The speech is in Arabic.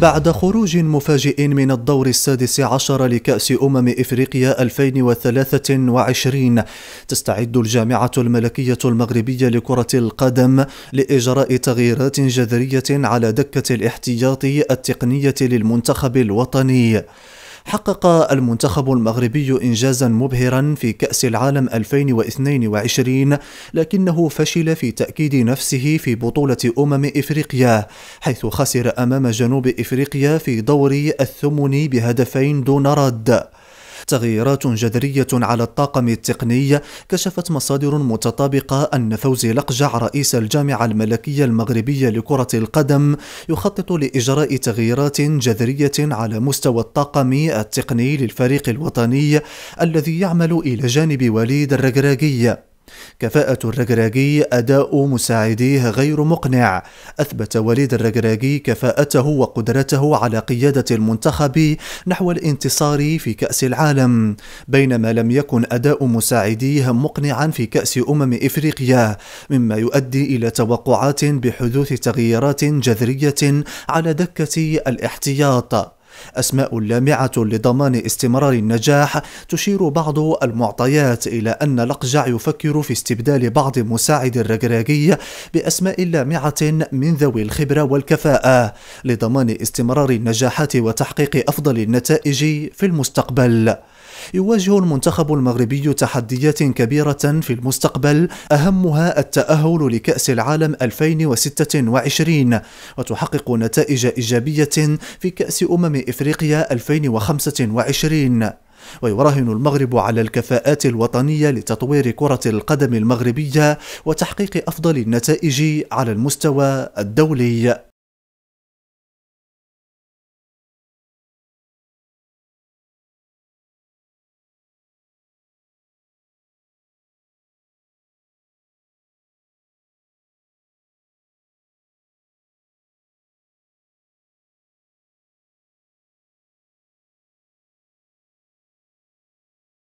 بعد خروج مفاجئ من الدور السادس عشر لكأس أمم إفريقيا 2023 تستعد الجامعة الملكية المغربية لكرة القدم لإجراء تغييرات جذرية على دكة الاحتياط التقنية للمنتخب الوطني حقق المنتخب المغربي إنجازا مبهرا في كأس العالم 2022 لكنه فشل في تأكيد نفسه في بطولة أمم إفريقيا حيث خسر أمام جنوب إفريقيا في دور الثمن بهدفين دون رد تغييرات جذرية على الطاقم التقني كشفت مصادر متطابقة أن فوزي لقجع رئيس الجامعة الملكية المغربية لكرة القدم يخطط لإجراء تغييرات جذرية على مستوى الطاقم التقني للفريق الوطني الذي يعمل إلى جانب وليد الرقراقي كفاءة الرجراجي أداء مساعديه غير مقنع أثبت وليد الرجراجي كفاءته وقدرته على قيادة المنتخب نحو الانتصار في كأس العالم بينما لم يكن أداء مساعديه مقنعا في كأس أمم إفريقيا مما يؤدي إلى توقعات بحدوث تغييرات جذرية على دكة الاحتياط أسماء لامعة لضمان استمرار النجاح تشير بعض المعطيات إلى أن لقجع يفكر في استبدال بعض مساعد الرقراقي بأسماء لامعة من ذوي الخبرة والكفاءة لضمان استمرار النجاحات وتحقيق أفضل النتائج في المستقبل يواجه المنتخب المغربي تحديات كبيرة في المستقبل أهمها التأهل لكأس العالم 2026 وتحقق نتائج إيجابية في كأس أمم إفريقيا 2025 ويراهن المغرب على الكفاءات الوطنية لتطوير كرة القدم المغربية وتحقيق أفضل النتائج على المستوى الدولي